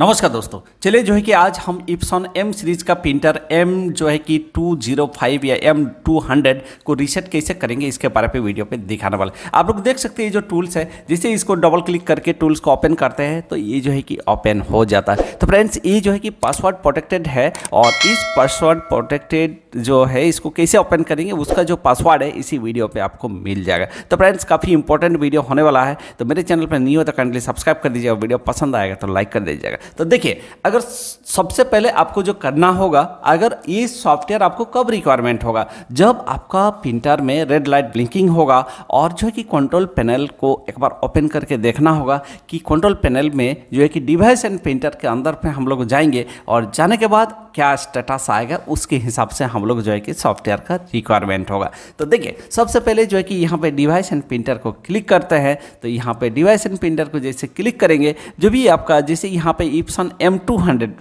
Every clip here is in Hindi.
नमस्कार दोस्तों चलिए जो है कि आज हम इप्सॉन एम सीरीज का प्रिंटर एम जो है कि 205 या एम 200 को रीसेट कैसे करेंगे इसके बारे में वीडियो पे दिखाने वाला आप लोग देख सकते हैं ये जो टूल्स है जिसे इसको डबल क्लिक करके टूल्स को ओपन करते हैं तो ये जो है कि ओपन हो जाता है तो फ्रेंड्स ये जो है कि पासवर्ड प्रोटेक्टेड है और इस पासवर्ड प्रोटेक्टेड जो है इसको कैसे ओपन करेंगे उसका जो पासवर्ड है इसी वीडियो पर आपको मिल जाएगा तो फ्रेंड्स काफ़ी इंपॉर्टेंट वीडियो होने वाला है तो मेरे चैनल पर नहीं हो तो काइंडली सब्सक्राइब कर दीजिएगा वीडियो पसंद आएगा तो लाइक कर दीजिएगा तो देखिए अगर सबसे पहले आपको जो करना होगा अगर ये सॉफ्टवेयर आपको कब रिक्वायरमेंट होगा जब आपका प्रिंटर में रेड लाइट ब्लिंकिंग होगा और जो है कि कंट्रोल पैनल को एक बार ओपन करके देखना होगा कि कंट्रोल पैनल में जो है कि डिवाइस एंड प्रिंटर के अंदर पर हम लोग जाएंगे और जाने के बाद क्या स्टेटस आएगा उसके हिसाब से हम लोग जो है कि सॉफ्टवेयर का रिक्वायरमेंट होगा तो देखिए सबसे पहले जो है कि यहाँ पे डिवाइस एंड प्रिंटर को क्लिक करते हैं तो यहाँ पे डिवाइस एंड प्रिंटर को जैसे क्लिक करेंगे जो भी आपका जैसे यहाँ पे इप्सन एम टू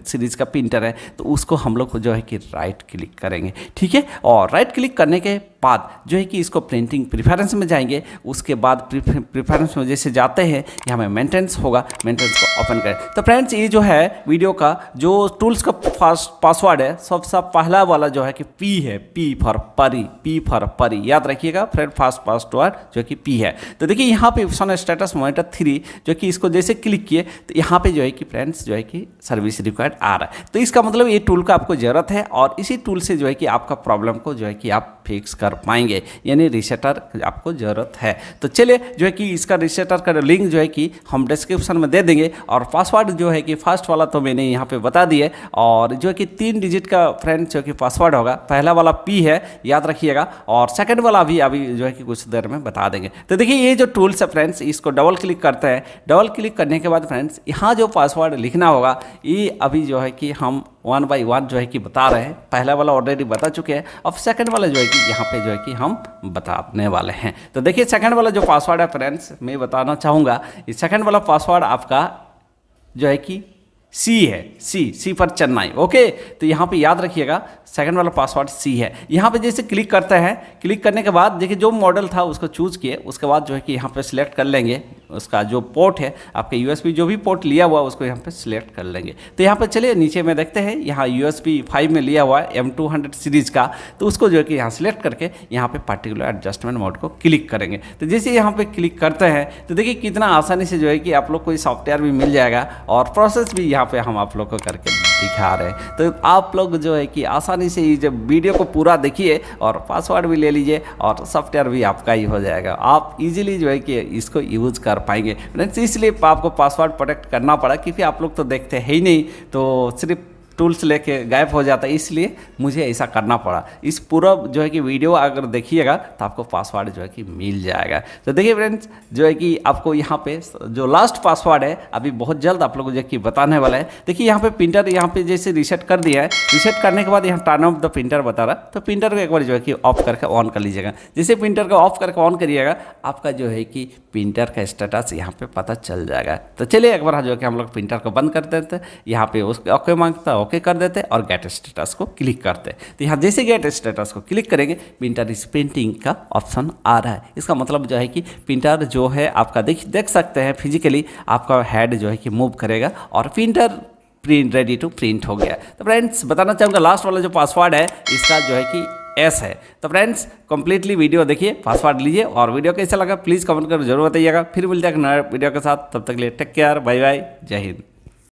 सीरीज का प्रिंटर है तो उसको हम लोग जो है कि राइट क्लिक करेंगे ठीक है और राइट क्लिक करने के बाद जो है कि इसको प्रिंटिंग प्रिफरेंस में जाएंगे उसके बाद प्रिफरेंस में जैसे जाते हैं यहाँ हमें मेंटेनेंस होगा मेंटेनेंस को ओपन करें तो फ्रेंड्स ये जो है वीडियो का जो टूल्स का पासवर्ड है सबसे पहला वाला जो है कि पी है पी फॉर परी पी फॉर परी याद रखिएगा फ्रेंड फास्ट पासवर्ड जो कि पी है तो देखिए यहाँ पे ऑप्शन स्टेटस मोनिटर थ्री जो कि इसको जैसे क्लिक किए तो यहाँ पर जो है कि फ्रेंड्स जो है कि सर्विस रिक्वायर्ड आ रहा है तो इसका मतलब ये टूल का आपको ज़रूरत है और इसी टूल से जो है कि आपका प्रॉब्लम को जो है कि आप फिक्स कर पाएंगे यानी रिसेटर आपको ज़रूरत है तो चलिए जो है कि इसका रिसेटर का लिंक जो है कि हम डिस्क्रिप्शन में दे देंगे और पासवर्ड जो है कि फर्स्ट वाला तो मैंने यहाँ पे बता दिए और जो है कि तीन डिजिट का फ्रेंड जो कि पासवर्ड होगा पहला वाला पी है याद रखिएगा और सेकेंड वाला भी अभी जो है कि कुछ देर में बता देंगे तो देखिए ये जो टूल्स है फ्रेंड्स इसको डबल क्लिक करते हैं डबल क्लिक करने के बाद फ्रेंड्स यहाँ जो पासवर्ड लिखना होगा ये अभी जो है कि हम वन बाई वन जो है कि बता रहे हैं पहला वाला ऑलरेडी बता चुके हैं अब सेकंड वाला जो है कि यहाँ पे जो है कि हम बताने वाले हैं तो देखिए सेकंड वाला जो पासवर्ड है फ्रेंड्स मैं बताना चाहूँगा सेकंड वाला पासवर्ड आपका जो है कि सी है C C for Chennai okay तो यहाँ पे याद रखिएगा सेकंड वाला पासवर्ड सी है यहाँ पे जैसे क्लिक करते हैं क्लिक करने के बाद देखिए जो मॉडल था उसको चूज किए उसके बाद जो है कि यहाँ पे सिलेक्ट कर लेंगे उसका जो पोर्ट है आपके यू जो भी पोर्ट लिया हुआ है उसको यहाँ पे सिलेक्ट कर लेंगे तो यहाँ पर चलिए नीचे में देखते हैं यहाँ यू फाइव में लिया हुआ है एम टू हंड्रेड सीरीज़ का तो उसको जो है कि यहाँ सेलेक्ट करके यहाँ पे पार्टिकुलर एडजस्टमेंट मोड को क्लिक करेंगे तो जैसे यहाँ पे क्लिक करते हैं तो देखिए कितना आसानी से जो है कि आप लोग को सॉफ्टवेयर भी मिल जाएगा और प्रोसेस भी यहाँ पर हम आप लोग को करके दिखा रहे हैं तो आप लोग जो है कि आसानी से ये जब वीडियो को पूरा देखिए और पासवर्ड भी ले लीजिए और सॉफ्टवेयर भी आपका ही हो जाएगा आप इजीली जो है कि इसको यूज़ कर पाएंगे इसलिए आपको पासवर्ड प्रोटेक्ट करना पड़ा क्योंकि आप लोग तो देखते हैं ही नहीं तो सिर्फ टूल्स लेके गायब हो जाता है इसलिए मुझे ऐसा करना पड़ा इस पूरा जो है कि वीडियो अगर देखिएगा तो आपको पासवर्ड जो है कि मिल जाएगा तो देखिए फ्रेंड्स जो है कि आपको यहाँ पे जो लास्ट पासवर्ड है अभी बहुत जल्द आप लोग जो कि बताने वाला है देखिए यहाँ पे प्रिंटर यहाँ पे जैसे रिसेट कर दिया है रिसेट करने के बाद यहाँ टर्न ऑफ द प्रिंटर बता रहा तो प्रिंटर को एक बार जो है कि ऑफ करके ऑन कर लीजिएगा जैसे प्रिंटर को ऑफ करके ऑन करिएगा आपका जो है कि प्रिंटर का स्टेटस यहाँ पर पता चल जाएगा तो चलिए एक बार जो है कि हम लोग प्रिंटर को बंद कर देते हैं यहाँ पर उसके ओके मांगता है ओके कर देते और गेट स्टेटस को क्लिक करते तो यहाँ जैसे गेट स्टेटस को क्लिक करेंगे प्रिंटर इस पेंटिंग का ऑप्शन आ रहा है इसका मतलब जो है कि प्रिंटर जो है आपका देख देख सकते हैं फिजिकली आपका हेड जो है कि मूव करेगा और printer print ready to print हो गया तो फ्रेंड्स बताना चाहूँगा लास्ट वाला जो पासवर्ड है इसका जो है कि एस है तो फ्रेंड्स कंप्लीटली वीडियो देखिए पासवर्ड लीजिए और वीडियो कैसा लगा प्लीज़ कमेंट कर जरूर बताइएगा फिर मिलते हैं नया वीडियो के साथ तब तक के लिए टेक केयर बाय बाय जय हिंद